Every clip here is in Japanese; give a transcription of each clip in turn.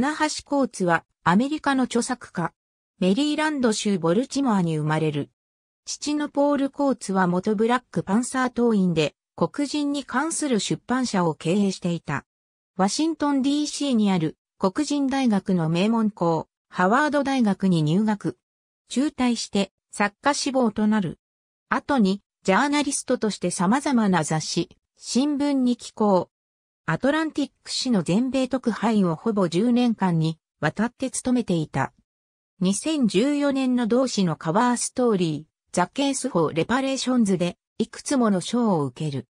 棚橋コーツはアメリカの著作家。メリーランド州ボルチモアに生まれる。父のポール・コーツは元ブラックパンサー党員で黒人に関する出版社を経営していた。ワシントン DC にある黒人大学の名門校、ハワード大学に入学。中退して作家志望となる。後にジャーナリストとして様々な雑誌、新聞に寄稿、アトランティック市の全米特派員をほぼ10年間にわたって務めていた。2014年の同志のカバーストーリー、ザ・ケース・フォー・レパレーションズで、いくつもの賞を受ける。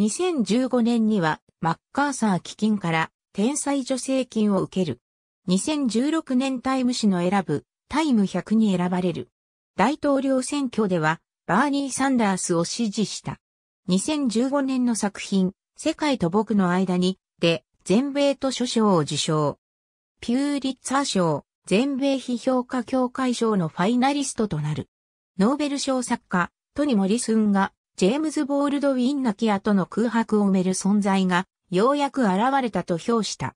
2015年には、マッカーサー基金から、天才助成金を受ける。2016年タイム誌の選ぶ、タイム100に選ばれる。大統領選挙では、バーニー・サンダースを支持した。2015年の作品、世界と僕の間に、で、全米図書賞を受賞。ピューリッツァー賞、全米批評家協会賞のファイナリストとなる。ノーベル賞作家、トニ・モリスンが、ジェームズ・ボールドウィン・ナキアとの空白を埋める存在が、ようやく現れたと評した。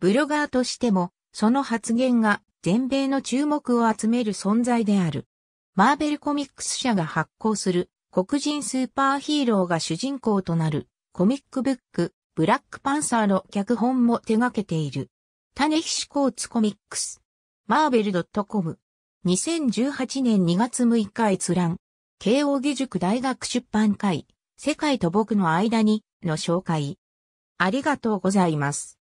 ブロガーとしても、その発言が、全米の注目を集める存在である。マーベルコミックス社が発行する、黒人スーパーヒーローが主人公となるコミックブック、ブラックパンサーの脚本も手掛けている。種菱コーツコミックス。マーベル .com。2018年2月6日閲覧。慶応義塾大学出版会。世界と僕の間に、の紹介。ありがとうございます。